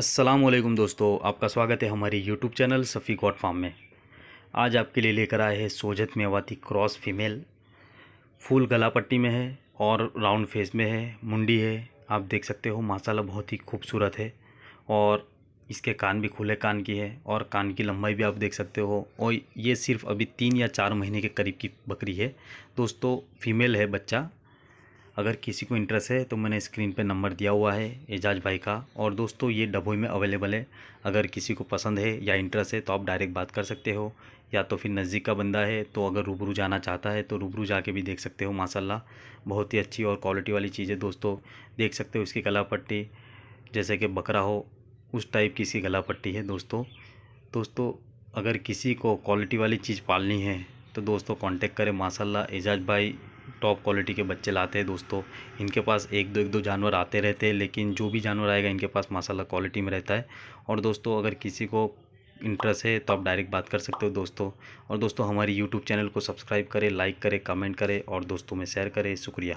वालेकुम दोस्तों आपका स्वागत है हमारी YouTube channel Safi goat farm में आज आपके लिए लेकर आए हैं Sojat Mewati cross female full गला पट्टी में है और राउंड फेस में है मुंडी है आप देख सकते हो माशाल्लाह बहुत ही खूबसूरत है और इसके कान भी खुले कान की है और कान की लंबाई भी आप देख सकते हो और ये सिर्फ अभी तीन या चार महीने के करीब की बकरी है दोस्तों फीमेल है बच्चा अगर किसी को इंटरेस्ट है तो मैंने स्क्रीन पे नंबर दिया हुआ है एजाज भाई का और दोस्तों ये डबोई में अवेलेबल है अगर किसी को पसंद है या इंटरेस्ट है तो आप डायरेक्ट बात कर सकते हो या तो फिर नज़दीक का बंदा है तो अगर रूबरू जाना चाहता है तो रूबरू जाके भी देख सकते हो माशा बहुत ही अच्छी और क्वालिटी वाली चीज़ है दोस्तों देख सकते हो इसकी गला पट्टी जैसे कि बकरा हो उस टाइप की इसकी गला पट्टी है दोस्तों दोस्तों अगर किसी को क्वालिटी वाली चीज़ पालनी है तो दोस्तों कांटेक्ट करें माशाल्लाह एजाज भाई टॉप क्वालिटी के बच्चे लाते हैं दोस्तों इनके पास एक दो एक दो जानवर आते रहते हैं लेकिन जो भी जानवर आएगा इनके पास माशाल्लाह क्वालिटी में रहता है और दोस्तों अगर किसी को इंटरेस्ट है तो आप डायरेक्ट बात कर सकते हो दोस्तों और दोस्तों हमारी यूट्यूब चैनल को सब्सक्राइब करें लाइक करें कमेंट करें और दोस्तों में शेयर करें शुक्रिया